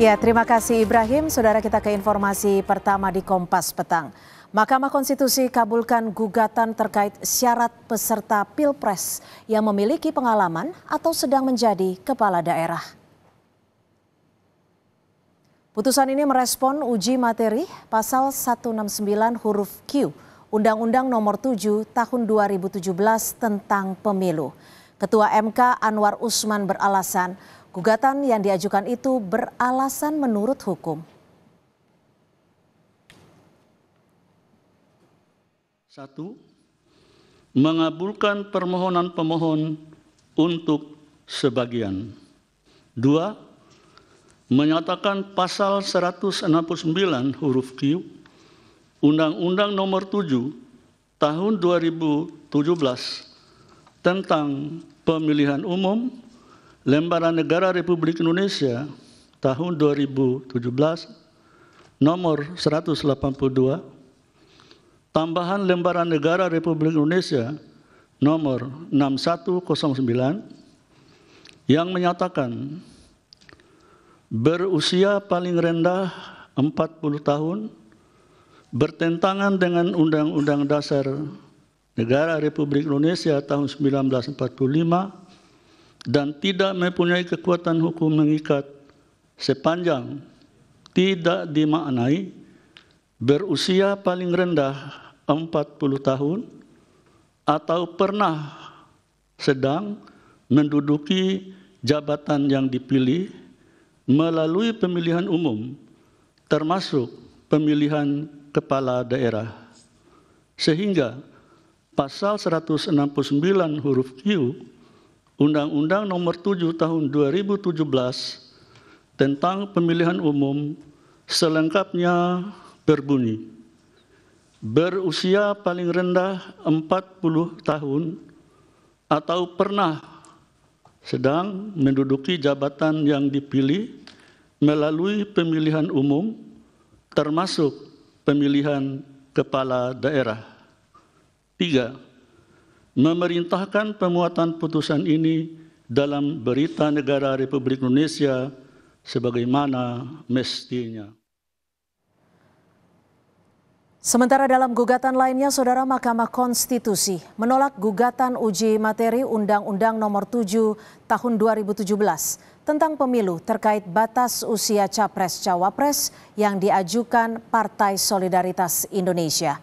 Ya, terima kasih Ibrahim. Saudara kita ke informasi pertama di Kompas Petang. Mahkamah Konstitusi kabulkan gugatan terkait syarat peserta Pilpres yang memiliki pengalaman atau sedang menjadi kepala daerah. Putusan ini merespon uji materi pasal 169 huruf Q Undang-Undang Nomor 7 Tahun 2017 tentang Pemilu. Ketua MK Anwar Usman beralasan Gugatan yang diajukan itu beralasan menurut hukum. Satu, mengabulkan permohonan pemohon untuk sebagian. Dua, menyatakan pasal 169 huruf Q Undang-Undang Nomor 7 Tahun 2017 tentang Pemilihan Umum Lembaran Negara Republik Indonesia tahun 2017 nomor 182 tambahan Lembaran Negara Republik Indonesia nomor 6109 yang menyatakan berusia paling rendah 40 tahun bertentangan dengan Undang-Undang Dasar Negara Republik Indonesia tahun 1945 dan tidak mempunyai kekuatan hukum mengikat sepanjang tidak dimaknai berusia paling rendah 40 tahun atau pernah sedang menduduki jabatan yang dipilih melalui pemilihan umum termasuk pemilihan kepala daerah sehingga pasal 169 huruf Q Undang-Undang Nomor 7 Tahun 2017 tentang Pemilihan Umum selengkapnya berbunyi berusia paling rendah 40 tahun atau pernah sedang menduduki jabatan yang dipilih melalui pemilihan umum termasuk pemilihan kepala daerah. Tiga, memerintahkan pemuatan putusan ini dalam berita negara Republik Indonesia sebagaimana mestinya. Sementara dalam gugatan lainnya, Saudara Mahkamah Konstitusi menolak gugatan uji materi Undang-Undang Nomor 7 Tahun 2017 tentang pemilu terkait batas usia capres-cawapres yang diajukan Partai Solidaritas Indonesia.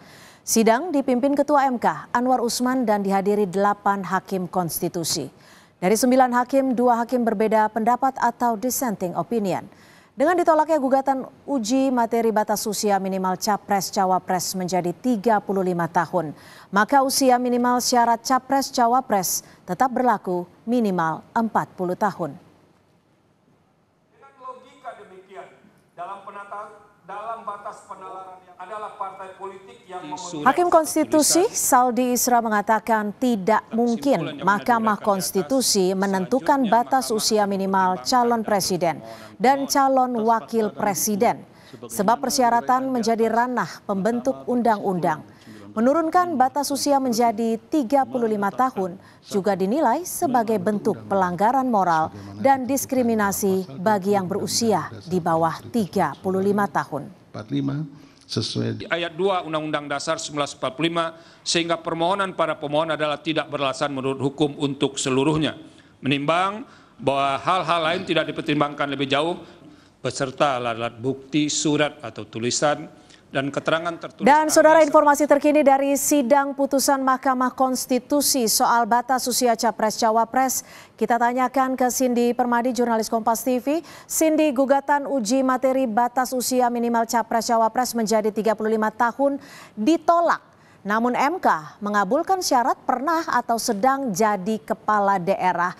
Sidang dipimpin Ketua MK Anwar Usman dan dihadiri delapan hakim konstitusi. Dari sembilan hakim, dua hakim berbeda pendapat atau dissenting opinion. Dengan ditolaknya gugatan uji materi batas usia minimal capres-cawapres menjadi 35 tahun, maka usia minimal syarat capres-cawapres tetap berlaku minimal 40 tahun. Dengan logika demikian, dalam penata, dalam batas penalaran Hakim Konstitusi Saldi Isra mengatakan tidak mungkin Mahkamah Konstitusi menentukan batas usia minimal calon presiden dan calon wakil presiden sebab persyaratan menjadi ranah pembentuk undang-undang. Menurunkan batas usia menjadi 35 tahun juga dinilai sebagai bentuk pelanggaran moral dan diskriminasi bagi yang berusia di bawah 35 tahun sesuai di ayat 2 Undang-Undang Dasar 1945 sehingga permohonan para pemohon adalah tidak beralasan menurut hukum untuk seluruhnya menimbang bahwa hal-hal lain tidak dipertimbangkan lebih jauh beserta alat-alat bukti surat atau tulisan dan keterangan tertulis. Dan saudara informasi terkini dari sidang putusan Mahkamah Konstitusi soal batas usia capres cawapres, kita tanyakan ke Cindy Permadi jurnalis Kompas TV. Cindy, gugatan uji materi batas usia minimal capres cawapres menjadi 35 tahun ditolak. Namun MK mengabulkan syarat pernah atau sedang jadi kepala daerah.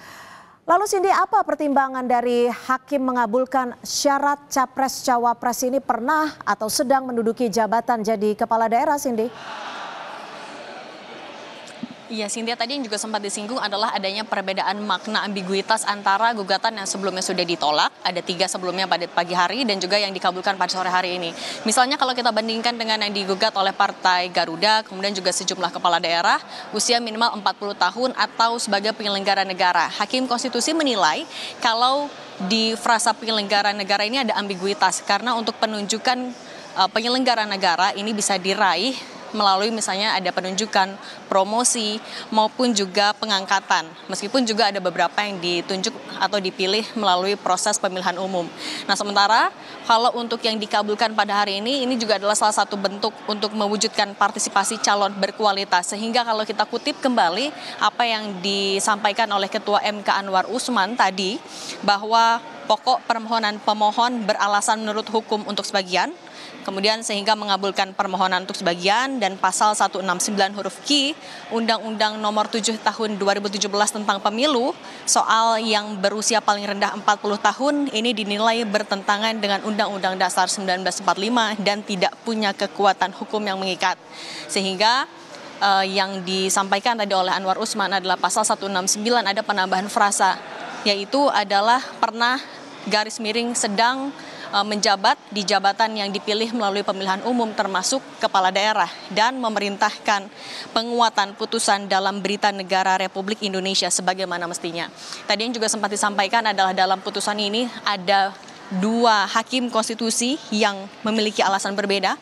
Lalu Cindy, apa pertimbangan dari hakim mengabulkan syarat capres cawapres ini pernah atau sedang menduduki jabatan jadi kepala daerah, Cindy? Iya, Cynthia tadi yang juga sempat disinggung adalah adanya perbedaan makna ambiguitas antara gugatan yang sebelumnya sudah ditolak, ada tiga sebelumnya pada pagi hari dan juga yang dikabulkan pada sore hari ini. Misalnya kalau kita bandingkan dengan yang digugat oleh Partai Garuda, kemudian juga sejumlah kepala daerah, usia minimal 40 tahun atau sebagai penyelenggara negara. Hakim Konstitusi menilai kalau di frasa penyelenggara negara ini ada ambiguitas karena untuk penunjukan eh, penyelenggara negara ini bisa diraih melalui misalnya ada penunjukan, promosi maupun juga pengangkatan. Meskipun juga ada beberapa yang ditunjuk atau dipilih melalui proses pemilihan umum. Nah, sementara kalau untuk yang dikabulkan pada hari ini ini juga adalah salah satu bentuk untuk mewujudkan partisipasi calon berkualitas sehingga kalau kita kutip kembali apa yang disampaikan oleh Ketua MK Anwar Usman tadi bahwa pokok permohonan pemohon beralasan menurut hukum untuk sebagian kemudian sehingga mengabulkan permohonan untuk sebagian dan pasal 169 huruf Q Undang-Undang Nomor 7 Tahun 2017 tentang Pemilu soal yang berusia paling rendah 40 tahun ini dinilai bertentangan dengan Undang-Undang Dasar 1945 dan tidak punya kekuatan hukum yang mengikat sehingga eh, yang disampaikan tadi oleh Anwar Usman adalah pasal 169 ada penambahan frasa yaitu adalah pernah garis miring sedang Eh, menjabat di jabatan yang dipilih melalui pemilihan umum termasuk kepala daerah dan memerintahkan penguatan putusan dalam berita negara Republik Indonesia sebagaimana mestinya. Tadi yang juga sempat disampaikan adalah dalam putusan ini ada dua hakim konstitusi yang memiliki alasan berbeda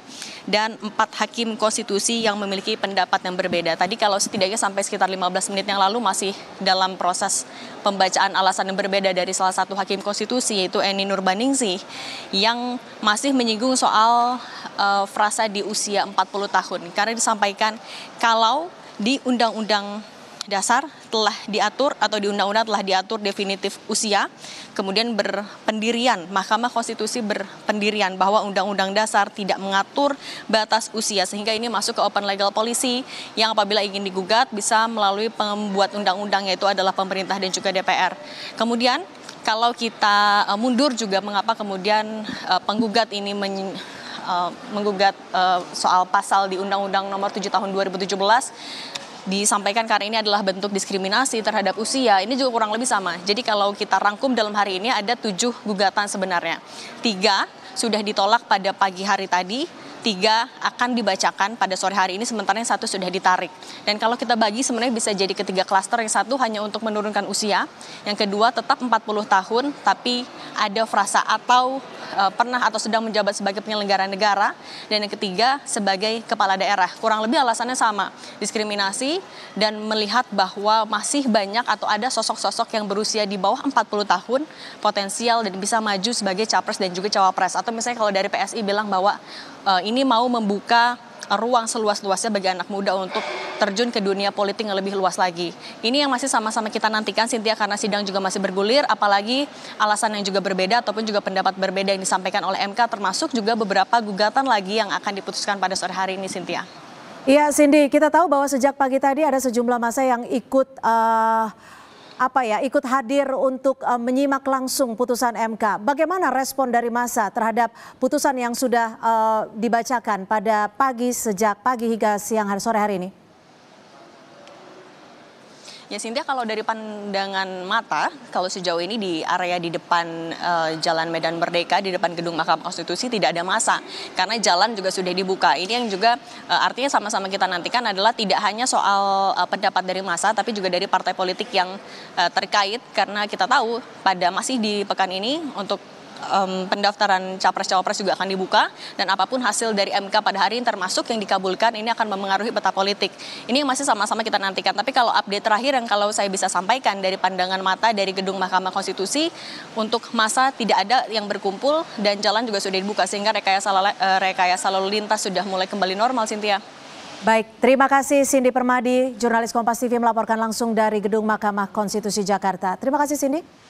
dan empat hakim konstitusi yang memiliki pendapat yang berbeda. Tadi kalau setidaknya sampai sekitar 15 menit yang lalu masih dalam proses pembacaan alasan yang berbeda dari salah satu hakim konstitusi yaitu Eni Nurbaningsih yang masih menyinggung soal uh, frasa di usia 40 tahun karena disampaikan kalau di undang-undang dasar telah diatur atau di undang-undang telah diatur definitif usia, kemudian berpendirian, Mahkamah Konstitusi berpendirian bahwa undang-undang dasar tidak mengatur batas usia sehingga ini masuk ke open legal policy yang apabila ingin digugat bisa melalui pembuat undang-undang yaitu adalah pemerintah dan juga DPR. Kemudian kalau kita eh, mundur juga mengapa kemudian eh, penggugat ini men eh, menggugat soal pasal di Undang-Undang Nomor 7 Tahun 2017 disampaikan karena ini adalah bentuk diskriminasi terhadap usia. Ini juga kurang lebih sama. Jadi kalau kita rangkum dalam hari ini ada tujuh gugatan sebenarnya. Tiga sudah ditolak pada pagi hari tadi, tiga akan dibacakan pada sore hari ini sementara yang satu sudah ditarik. Dan kalau kita bagi sebenarnya bisa jadi ketiga klaster yang satu hanya untuk menurunkan usia, yang kedua tetap 40 tahun tapi ada frasa atau e, pernah atau sedang menjabat sebagai penyelenggara negara dan yang ketiga sebagai kepala daerah. Kurang lebih alasannya sama, diskriminasi dan melihat bahwa masih banyak atau ada sosok-sosok yang berusia di bawah 40 tahun potensial dan bisa maju sebagai capres dan juga cawapres atau misalnya kalau dari PSI bilang bahwa e, ini ini mau membuka ruang seluas-luasnya bagi anak muda untuk terjun ke dunia politik yang lebih luas lagi. Ini yang masih sama-sama kita nantikan Cynthia karena sidang juga masih bergulir apalagi alasan yang juga berbeda ataupun juga pendapat berbeda yang disampaikan oleh MK termasuk juga beberapa gugatan lagi yang akan diputuskan pada sore hari ini Cynthia. Iya Cindy, kita tahu bahwa sejak pagi tadi ada sejumlah masa yang ikut uh, apa ya ikut hadir untuk uh, menyimak langsung putusan MK. Bagaimana respon dari masa terhadap putusan yang sudah uh, dibacakan pada pagi sejak pagi hingga siang hari sore hari ini? Ya Cynthia kalau dari pandangan mata kalau sejauh ini di area di depan uh, Jalan Medan Merdeka di depan gedung Mahkamah Konstitusi tidak ada masa karena jalan juga sudah dibuka. Ini yang juga uh, artinya sama-sama kita nantikan adalah tidak hanya soal uh, pendapat dari masa tapi juga dari partai politik yang uh, terkait karena kita tahu pada masih di pekan ini untuk um, pendaftaran capres-cawapres juga akan dibuka dan apapun hasil dari MK pada hari ini termasuk yang dikabulkan ini akan memengaruhi peta politik. Ini yang masih sama-sama kita nantikan. Tapi kalau update terakhir yang kalau saya bisa sampaikan dari pandangan mata dari gedung Mahkamah Konstitusi untuk masa tidak ada yang berkumpul dan jalan juga sudah dibuka sehingga rekayasa eh, rekayasa lalu lintas sudah mulai kembali normal Sintia. Baik, terima kasih Cindy Permadi, jurnalis Kompas TV melaporkan langsung dari Gedung Mahkamah Konstitusi Jakarta. Terima kasih Cindy.